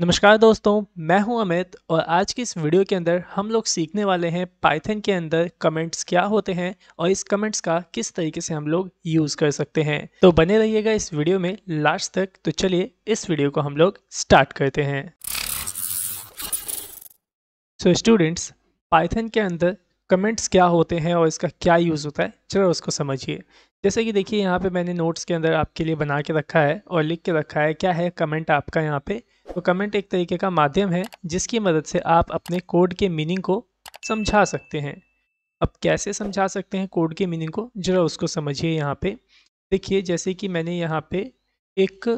नमस्कार दोस्तों मैं हूं अमित और आज की इस वीडियो के अंदर हम लोग सीखने वाले हैं पाइथन के अंदर कमेंट्स क्या होते हैं और इस कमेंट्स का किस तरीके से हम लोग यूज़ कर सकते हैं तो बने रहिएगा इस वीडियो में लास्ट तक तो चलिए इस वीडियो को हम लोग स्टार्ट करते हैं सो स्टूडेंट्स पाइथन के अंदर कमेंट्स क्या होते हैं और इसका क्या यूज़ होता है चलो उसको समझिए जैसे कि देखिए यहाँ पे मैंने नोट्स के अंदर आपके लिए बना के रखा है और लिख के रखा है क्या है कमेंट आपका यहाँ पे तो कमेंट एक तरीके का माध्यम है जिसकी मदद से आप अपने कोड के मीनिंग को समझा सकते हैं अब कैसे समझा सकते हैं कोड के मीनिंग को ज़रा उसको समझिए यहाँ पे देखिए जैसे कि मैंने यहाँ पे एक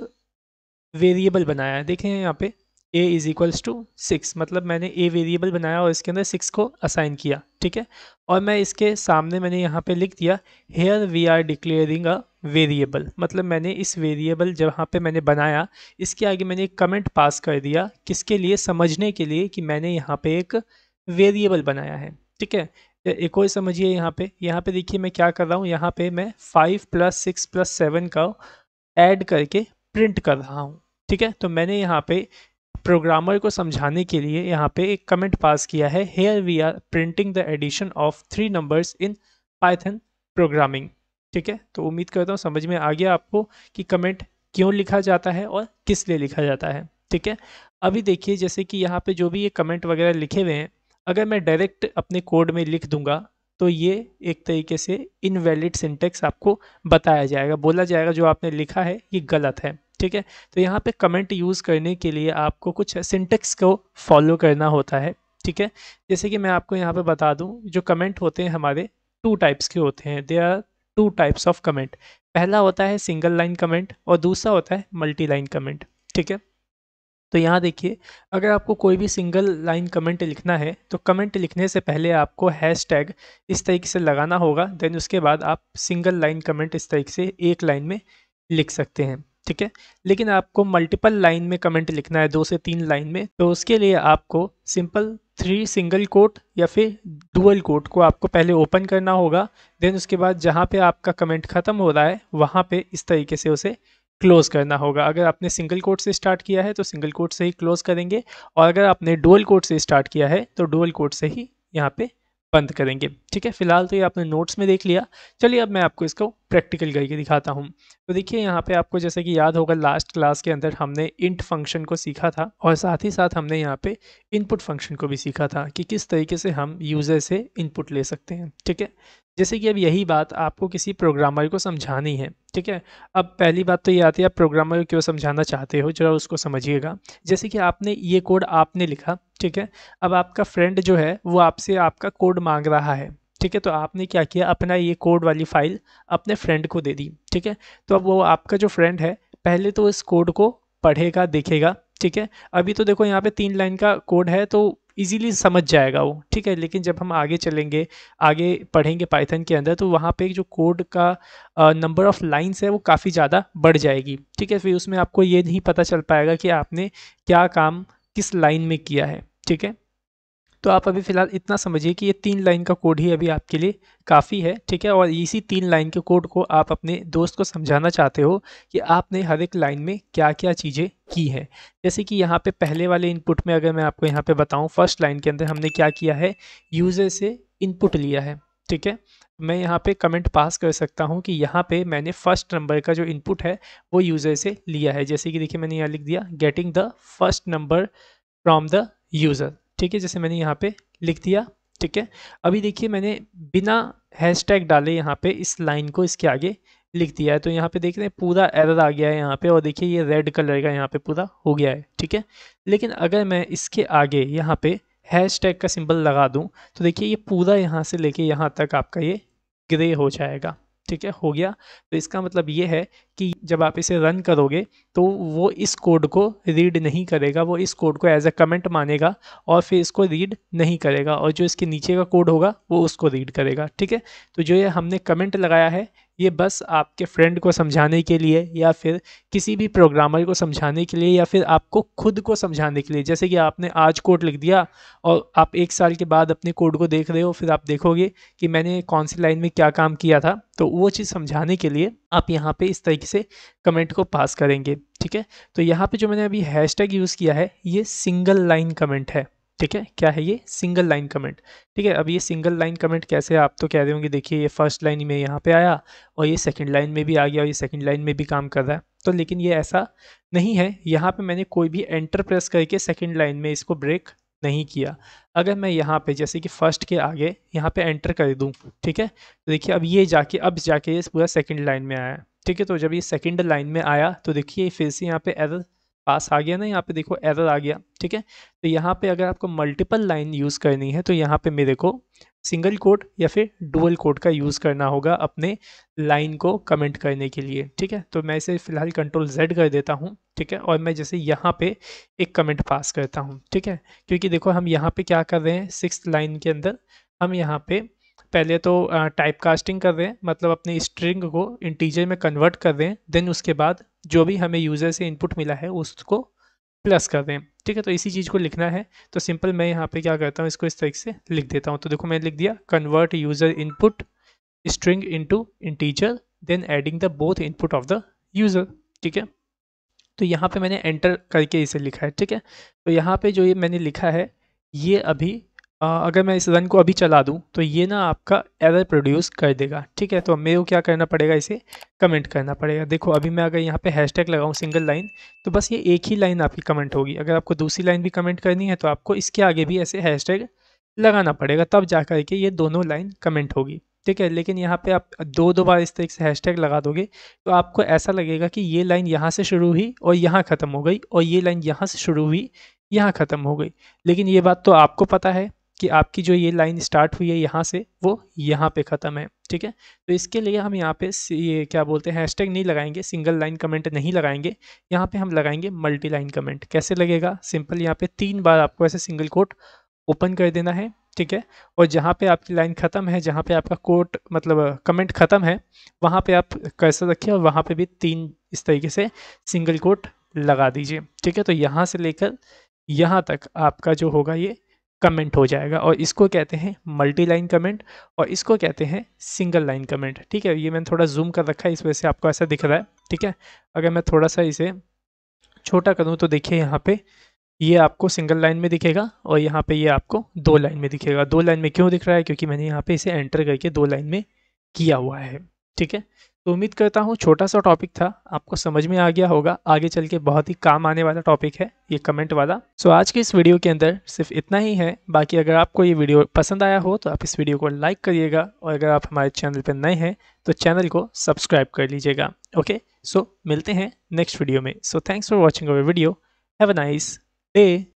वेरिएबल बनाया है देखें यहाँ पे A is equals to six मतलब मैंने ए वेरिएबल बनाया और इसके अंदर सिक्स को असाइन किया ठीक है और मैं इसके सामने मैंने यहाँ पे लिख दिया here we are declaring a variable मतलब मैंने इस वेरिएबल जहाँ पे मैंने बनाया इसके आगे मैंने एक कमेंट पास कर दिया किसके लिए समझने के लिए कि मैंने यहाँ पे एक वेरिएबल बनाया है ठीक है एक और समझिए यहाँ पे यहाँ पे देखिए मैं क्या कर रहा हूँ यहाँ पे मैं five plus six plus seven का एड करके प्रिंट कर रहा हूँ ठीक है तो मैंने यहाँ पे प्रोग्रामर को समझाने के लिए यहाँ पे एक कमेंट पास किया है here we are printing the addition of three numbers in Python programming ठीक है तो उम्मीद करता हूँ समझ में आ गया आपको कि कमेंट क्यों लिखा जाता है और किस लिए लिखा जाता है ठीक है अभी देखिए जैसे कि यहाँ पे जो भी ये कमेंट वगैरह लिखे हुए हैं अगर मैं डायरेक्ट अपने कोड में लिख दूंगा तो ये एक तरीके से इनवैलिड सिंटेक्स आपको बताया जाएगा बोला जाएगा जो आपने लिखा है ये गलत है ठीक है तो यहाँ पे कमेंट यूज़ करने के लिए आपको कुछ सिंटेक्स को फॉलो करना होता है ठीक है जैसे कि मैं आपको यहाँ पे बता दूँ जो कमेंट होते हैं हमारे टू टाइप्स के होते हैं they are two types of comment पहला होता है सिंगल लाइन कमेंट और दूसरा होता है मल्टी लाइन कमेंट ठीक है तो यहाँ देखिए अगर आपको कोई भी सिंगल लाइन कमेंट लिखना है तो कमेंट लिखने से पहले आपको हैश टैग इस तरीके से लगाना होगा देन उसके बाद आप सिंगल लाइन कमेंट इस तरीके से एक लाइन में लिख सकते हैं ठीक है लेकिन आपको मल्टीपल लाइन में कमेंट लिखना है दो से तीन लाइन में तो उसके लिए आपको सिंपल थ्री सिंगल कोट या फिर डुअल कोट को आपको पहले ओपन करना होगा देन उसके बाद जहाँ पे आपका कमेंट ख़त्म हो रहा है वहाँ पे इस तरीके से उसे क्लोज करना होगा अगर आपने सिंगल कोट से स्टार्ट किया है तो सिंगल कोट से ही क्लोज करेंगे और अगर आपने डुअल कोट से स्टार्ट किया है तो डुअल कोट से ही यहाँ पे बंद करेंगे ठीक है फिलहाल तो ये आपने नोट्स में देख लिया चलिए अब मैं आपको इसको प्रैक्टिकल करके दिखाता हूँ तो देखिए यहाँ पे आपको जैसे कि याद होगा लास्ट क्लास के अंदर हमने इंट फंक्शन को सीखा था और साथ ही साथ हमने यहाँ पे इनपुट फंक्शन को भी सीखा था कि किस तरीके से हम यूज़र से इनपुट ले सकते हैं ठीक है जैसे कि अब यही बात आपको किसी प्रोग्रामर को समझानी है ठीक है अब पहली बात तो ये आती है आप प्रोग्रामर को क्यों समझाना चाहते हो जरा उसको समझिएगा जैसे कि आपने ये कोड आपने लिखा ठीक है अब आपका फ्रेंड जो है वो आपसे आपका कोड मांग रहा है ठीक है तो आपने क्या किया अपना ये कोड वाली फ़ाइल अपने फ्रेंड को दे दी ठीक है तो अब वो आपका जो फ्रेंड है पहले तो इस कोड को पढ़ेगा देखेगा ठीक है अभी तो देखो यहाँ पे तीन लाइन का कोड है तो इजीली समझ जाएगा वो ठीक है लेकिन जब हम आगे चलेंगे आगे पढ़ेंगे पाइथन के अंदर तो वहाँ पे जो कोड का नंबर ऑफ़ लाइंस है वो काफ़ी ज़्यादा बढ़ जाएगी ठीक है फिर उसमें आपको ये नहीं पता चल पाएगा कि आपने क्या काम किस लाइन में किया है ठीक है तो आप अभी फ़िलहाल इतना समझिए कि ये तीन लाइन का कोड ही अभी आपके लिए काफ़ी है ठीक है और इसी तीन लाइन के कोड को आप अपने दोस्त को समझाना चाहते हो कि आपने हर एक लाइन में क्या क्या चीज़ें की है जैसे कि यहाँ पे पहले वाले इनपुट में अगर मैं आपको यहाँ पे बताऊँ फर्स्ट लाइन के अंदर हमने क्या किया है यूज़र से इनपुट लिया है ठीक है मैं यहाँ पे कमेंट पास कर सकता हूँ कि यहाँ पे मैंने फर्स्ट नंबर का जो इनपुट है वो यूज़र से लिया है जैसे कि देखिए मैंने यहाँ लिख दिया getting the first number from the user ठीक है जैसे मैंने यहाँ पे लिख दिया ठीक है अभी देखिए मैंने बिना हैशटैग डाले यहाँ पे इस लाइन को इसके आगे लिख दिया है तो यहाँ पे देख रहे हैं पूरा एरर आ गया है यहाँ पे और देखिए ये रेड कलर का यहाँ पे पूरा हो गया है ठीक है लेकिन अगर मैं इसके आगे यहाँ पे हैशटैग का सिंबल लगा दूँ तो देखिए ये पूरा यहाँ से लेके यहाँ तक आपका ये ग्रे हो जाएगा ठीक है हो गया तो इसका मतलब ये है कि जब आप इसे रन करोगे तो वो इस कोड को रीड नहीं करेगा वो इस कोड को एज अ कमेंट मानेगा और फिर इसको रीड नहीं करेगा और जो इसके नीचे का कोड होगा वो उसको रीड करेगा ठीक है तो जो ये हमने कमेंट लगाया है ये बस आपके फ्रेंड को समझाने के लिए या फिर किसी भी प्रोग्रामर को समझाने के लिए या फिर आपको खुद को समझाने के लिए जैसे कि आपने आज कोड लिख दिया और आप एक साल के बाद अपने कोड को देख रहे हो फिर आप देखोगे कि मैंने कौन सी लाइन में क्या काम किया था तो वो चीज़ समझाने के लिए आप यहाँ पर इस तरीके से कमेंट को पास करेंगे ठीक है तो यहाँ पर जो मैंने अभी हैश यूज़ किया है ये सिंगल लाइन कमेंट है ठीक है क्या है ये सिंगल लाइन कमेंट ठीक है अब ये सिंगल लाइन कमेंट कैसे आप तो कह रहे होंगे देखिए ये फर्स्ट लाइन में यहाँ पे आया और ये सेकंड लाइन में भी आ गया और ये सेकंड लाइन में भी काम कर रहा है तो लेकिन ये ऐसा नहीं है यहाँ पे मैंने कोई भी एंटर प्रेस करके सेकंड लाइन में इसको ब्रेक नहीं किया अगर मैं यहाँ पर जैसे कि फर्स्ट के आगे यहाँ पर एंटर कर दूँ ठीक है तो देखिए अब ये जाके अब जाके ये पूरा सेकेंड लाइन में आया ठीक है तो जब ये सेकेंड लाइन में आया तो देखिए फिर से यहाँ पर एरर पास आ गया ना यहाँ पे देखो एरर आ गया ठीक है तो यहाँ पे अगर आपको मल्टीपल लाइन यूज़ करनी है तो यहाँ पे मेरे को सिंगल कोड या फिर डुअल कोड का यूज़ करना होगा अपने लाइन को कमेंट करने के लिए ठीक है तो मैं इसे फ़िलहाल कंट्रोल जेड कर देता हूँ ठीक है और मैं जैसे यहाँ पे एक कमेंट पास करता हूँ ठीक है क्योंकि देखो हम यहाँ पे क्या कर रहे हैं सिक्स लाइन के अंदर हम यहाँ पे पहले तो टाइप कास्टिंग कर दें मतलब अपनी स्ट्रिंग को इंटीजर में कन्वर्ट कर दें देन उसके बाद जो भी हमें यूज़र से इनपुट मिला है उसको प्लस कर दें ठीक है तो इसी चीज़ को लिखना है तो सिंपल मैं यहाँ पे क्या करता हूँ इसको इस तरीके से लिख देता हूँ तो देखो मैंने लिख दिया convert user input string into integer then adding the both input of the user ठीक है तो यहाँ पे मैंने एंटर करके इसे लिखा है ठीक है तो यहाँ पे जो ये मैंने लिखा है ये अभी आ, अगर मैं इस रन को अभी चला दूं तो ये ना आपका एरर प्रोड्यूस कर देगा ठीक है तो मेरे को क्या करना पड़ेगा इसे कमेंट करना पड़ेगा देखो अभी मैं अगर यहाँ पे हैशटैग लगाऊँ सिंगल लाइन तो बस ये एक ही लाइन आपकी कमेंट होगी अगर आपको दूसरी लाइन भी कमेंट करनी है तो आपको इसके आगे भी ऐसे टैग लगाना पड़ेगा तब जा कर के ये दोनों लाइन कमेंट होगी ठीक है लेकिन यहाँ पे आप दो दो बार इस तरीके से हैशटैग लगा दोगे तो आपको ऐसा लगेगा कि ये लाइन यहाँ से शुरू हुई और यहाँ ख़त्म हो गई और ये लाइन यहाँ से शुरू हुई यहाँ ख़त्म हो गई लेकिन ये बात तो आपको पता है कि आपकी जो ये लाइन स्टार्ट हुई है यहाँ से वो यहाँ पे ख़त्म है ठीक है तो इसके लिए हम यहाँ पे ये क्या बोलते हैं हैशटैग नहीं लगाएंगे सिंगल लाइन कमेंट नहीं लगाएंगे यहाँ पे हम लगाएंगे मल्टी लाइन कमेंट कैसे लगेगा सिंपल यहाँ पे तीन बार आपको ऐसे सिंगल कोट ओपन कर देना है ठीक है और जहाँ पे आपकी लाइन ख़त्म है जहाँ पे आपका कोट मतलब कमेंट ख़त्म है वहाँ पे आप कैसे रखिए और वहाँ पे भी तीन इस तरीके से सिंगल कोट लगा दीजिए ठीक है तो यहाँ से लेकर यहाँ तक आपका जो होगा ये कमेंट हो जाएगा और इसको कहते हैं मल्टी लाइन कमेंट और इसको कहते हैं सिंगल लाइन कमेंट ठीक है ये मैंने थोड़ा जूम कर रखा है इस वजह से आपको ऐसा दिख रहा है ठीक है अगर मैं थोड़ा सा इसे छोटा करूँ तो देखिए यहाँ पे ये आपको सिंगल लाइन में दिखेगा और यहाँ पे ये आपको दो लाइन में दिखेगा दो लाइन में क्यों दिख रहा है क्योंकि मैंने यहाँ पे इसे एंटर करके दो लाइन में किया हुआ है ठीक है तो उम्मीद करता हूँ छोटा सा टॉपिक था आपको समझ में आ गया होगा आगे चल के बहुत ही काम आने वाला टॉपिक है ये कमेंट वाला सो आज के इस वीडियो के अंदर सिर्फ इतना ही है बाकी अगर आपको ये वीडियो पसंद आया हो तो आप इस वीडियो को लाइक करिएगा और अगर आप हमारे चैनल पर नए हैं तो चैनल को सब्सक्राइब कर लीजिएगा ओके सो मिलते हैं नेक्स्ट वीडियो में so thanks for watching our video have a nice day